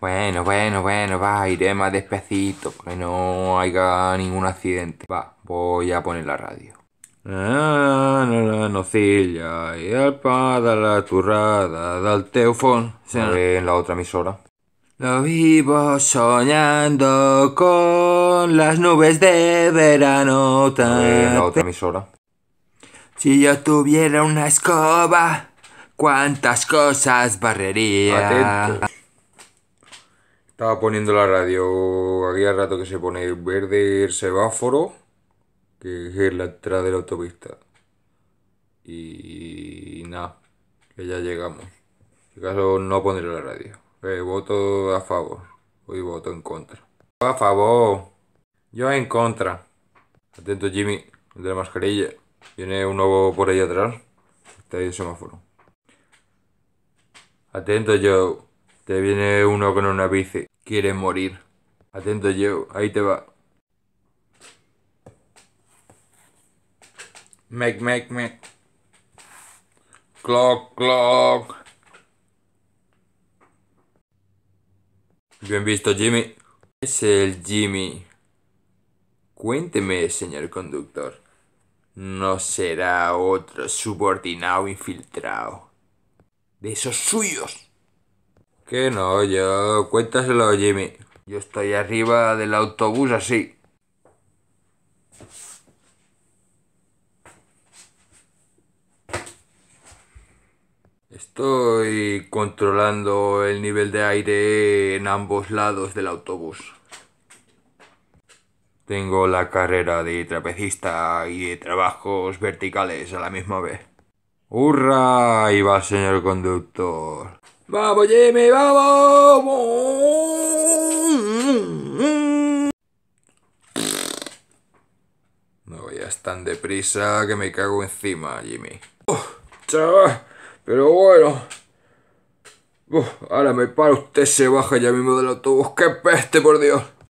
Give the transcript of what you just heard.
Bueno, bueno, bueno, va, iré más despacito, que no haya ningún accidente. Va, voy a poner la radio. Ah, no la nocilla y al de la turrada del teufón. Se en la otra emisora. Lo vivo soñando con las nubes de verano. Tan en la otra emisora. Si yo tuviera una escoba, cuántas cosas barrería. Estaba poniendo la radio había rato que se pone verde el semáforo, que es la entrada de la autopista. Y, nada, que ya llegamos. En caso no pondré la radio. Eh, voto a favor. Hoy voto en contra. A favor. Yo en contra. Atento Jimmy, el de la mascarilla. Viene un nuevo por ahí atrás. Está ahí el semáforo. Atento Joe. Te viene uno con una bici. Quiere morir. Atento, yo. Ahí te va. Mec, mec, mec. Clock, clock. Bien visto, Jimmy. Es el Jimmy. Cuénteme, señor conductor. ¿No será otro subordinado infiltrado? De esos suyos. Que no, yo. Cuéntaselo, Jimmy. Yo estoy arriba del autobús así. Estoy controlando el nivel de aire en ambos lados del autobús. Tengo la carrera de trapecista y de trabajos verticales a la misma vez. ¡Hurra! Ahí va, señor conductor. Vamos, Jimmy, vamos. No vayas tan deprisa que me cago encima, Jimmy. Oh, chaval, pero bueno. ahora me para usted, se baja ya mismo del autobús. ¡Qué peste, por Dios!